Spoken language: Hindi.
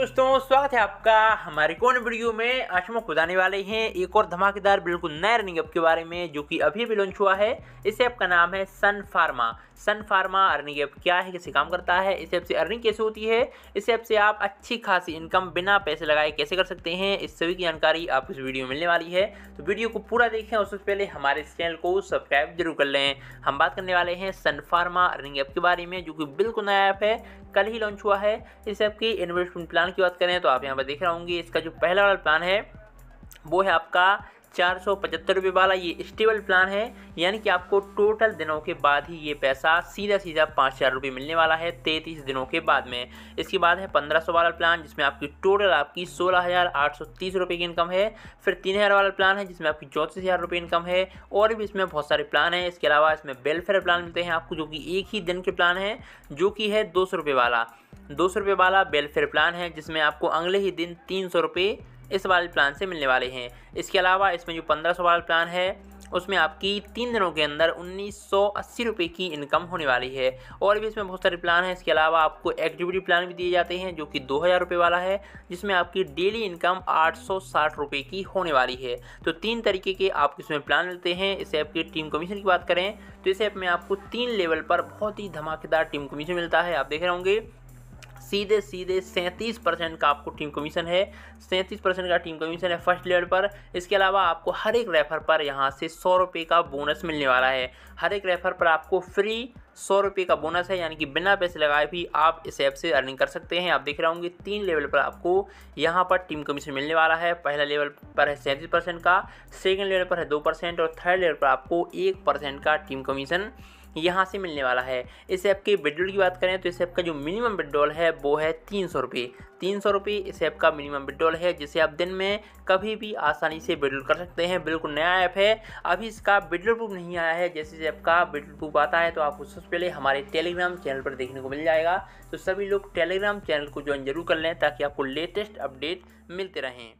दोस्तों स्वागत है आपका हमारे कौन वीडियो में आज हम खुद आने वाले हैं एक और धमाकेदार बिल्कुल नए रनिंग अप के बारे में जो कि अभी भी लॉन्च हुआ है इस ऐप का नाम है सन फार्मा सन फार्मा अर्निंग ऐप क्या है कैसे काम करता है इस ऐप से अर्निंग कैसे होती है इस ऐप से आप अच्छी खासी इनकम बिना पैसे लगाए कैसे कर सकते हैं इस सभी की जानकारी आपको इस वीडियो में मिलने वाली है तो वीडियो को पूरा देखें और सबसे पहले हमारे इस चैनल को सब्सक्राइब जरूर कर लें हम बात करने वाले हैं सन फार्मा अर्निंग ऐप के बारे में जो कि बिल्कुल नया ऐप है कल ही लॉन्च हुआ है इस ऐप की इन्वेस्टमेंट प्लान प्लान की बात करें तो आप यहाँ पर देख रहा होंगे इसका जो पहला वाला प्लान है वो है आपका चार सौ पचहत्तर रुपये वाला ये स्टेबल प्लान है यानी कि आपको टोटल दिनों के बाद ही ये पैसा सीधा सीधा पाँच हज़ार रुपये मिलने वाला है तैंतीस दिनों के बाद में इसके बाद है पंद्रह सौ वाला प्लान जिसमें आपकी टोटल आपकी सोलह हज़ार आठ सौ तीस रुपये की इनकम है फिर तीन हज़ार वाला प्लान है जिसमें आपकी चौंतीस हज़ार रुपये इनकम है और भी इसमें बहुत सारे प्लान हैं इसके अलावा इसमें वेलफेयर प्लान मिलते हैं आपको जो कि एक ही दिन के प्लान है जो कि है दो सौ रुपये वाला दो सौ रुपये वाला वेलफेयर प्लान है जिसमें आपको अगले ही दिन तीन सौ रुपये इस वाले प्लान से मिलने वाले हैं इसके अलावा इसमें जो पंद्रह सौ वाला प्लान है उसमें आपकी तीन दिनों के अंदर उन्नीस सौ अस्सी रुपये की इनकम होने वाली है और भी इसमें बहुत सारे प्लान हैं इसके अलावा आपको एक्टिविटी प्लान भी दिए जाते हैं जो कि दो हज़ार रुपये वाला है जिसमें आपकी डेली इनकम आठ सौ साठ रुपये की होने वाली है तो तीन तरीके के आपको इसमें प्लान मिलते हैं इस ऐप की टीम कमीशन की बात करें तो इस ऐप में आपको तीन लेवल पर बहुत ही धमाकेदार टीम कमीशन मिलता है आप देख रहे होंगे सीधे सीधे सैंतीस परसेंट का आपको टीम कमीशन है सैंतीस परसेंट का टीम कमीशन है फर्स्ट लेवल पर इसके अलावा आपको हर एक रेफर पर यहाँ से सौ रुपये का बोनस मिलने वाला है हर एक रेफर पर आपको फ्री सौ रुपये का बोनस है यानी कि बिना पैसे लगाए भी आप इस ऐप से अर्निंग कर सकते हैं आप देख रहे होंगे तीन लेवल पर आपको यहाँ पर टीम कमीशन मिलने वाला है पहला लेवल पर है सैंतीस परसेंट का सेकेंड लेवल पर है दो परसेंट और थर्ड लेवल पर आपको एक परसेंट का टीम कमीशन यहाँ से मिलने वाला है इस ऐप के विड्रॉल की बात करें तो इस ऐप का जो मिनिमम विड्रॉल है वो है तीन सौ रुपये तीन सौ रुपये इस ऐप का मिनिमम विड्रॉल है जिसे आप दिन में कभी भी आसानी से विड्रॉल कर सकते हैं बिल्कुल नया ऐप है अभी इसका विड्रॉल प्रूफ नहीं आया है जैसे इस ऐप का विड्रॉल प्रूफ आता है तो आपको सबसे पहले हमारे टेलीग्राम चैनल पर देखने को मिल जाएगा तो सभी लोग टेलीग्राम चैनल को ज्वाइन जरूर कर लें ताकि आपको लेटेस्ट अपडेट मिलते रहें